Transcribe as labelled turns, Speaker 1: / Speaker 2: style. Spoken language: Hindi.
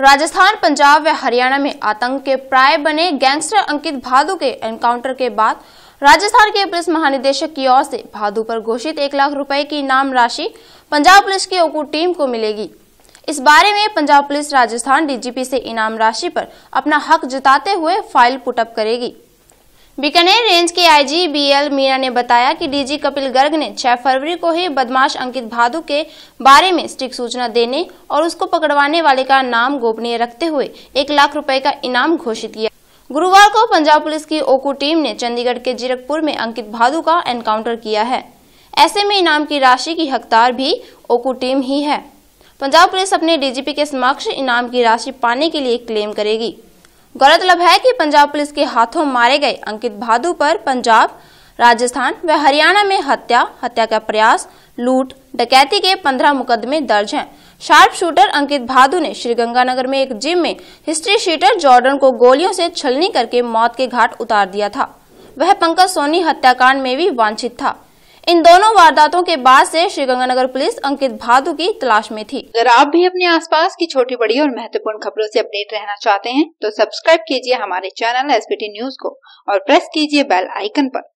Speaker 1: राजस्थान पंजाब व हरियाणा में आतंक के प्राय बने गैंगस्टर अंकित भादु के एनकाउंटर के बाद राजस्थान के पुलिस महानिदेशक की ओर से भादु पर घोषित एक लाख रुपए की इनाम राशि पंजाब पुलिस की ओकू टीम को मिलेगी इस बारे में पंजाब पुलिस राजस्थान डीजीपी से इनाम राशि पर अपना हक जताते हुए फाइल पुटअप करेगी बीकानेर रेंज के आईजी बीएल मीणा ने बताया कि डीजी कपिल गर्ग ने 6 फरवरी को ही बदमाश अंकित भादु के बारे में स्टिक सूचना देने और उसको पकड़वाने वाले का नाम गोपनीय रखते हुए एक लाख रुपए का इनाम घोषित किया गुरुवार को पंजाब पुलिस की ओकू टीम ने चंडीगढ़ के जीरकपुर में अंकित भादु का एनकाउंटर किया है ऐसे में इनाम की राशि की हकदार भी ओकू टीम ही है पंजाब पुलिस अपने डीजीपी के समक्ष इनाम की राशि पाने के लिए क्लेम करेगी गौरतलब है कि पंजाब पुलिस के हाथों मारे गए अंकित भादु पर पंजाब राजस्थान व हरियाणा में हत्या हत्या का प्रयास लूट डकैती के पंद्रह मुकदमे दर्ज हैं शार्प शूटर अंकित भादु ने श्रीगंगानगर में एक जिम में हिस्ट्री शीटर जॉर्डन को गोलियों से छलनी करके मौत के घाट उतार दिया था वह पंकज सोनी हत्याकांड में भी वांछित था इन दोनों
Speaker 2: वारदातों के बाद से श्रीगंगानगर पुलिस अंकित भादु की तलाश में थी अगर आप भी अपने आसपास की छोटी बड़ी और महत्वपूर्ण खबरों से अपडेट रहना चाहते हैं तो सब्सक्राइब कीजिए हमारे चैनल एस
Speaker 3: न्यूज को और प्रेस कीजिए बेल आइकन आरोप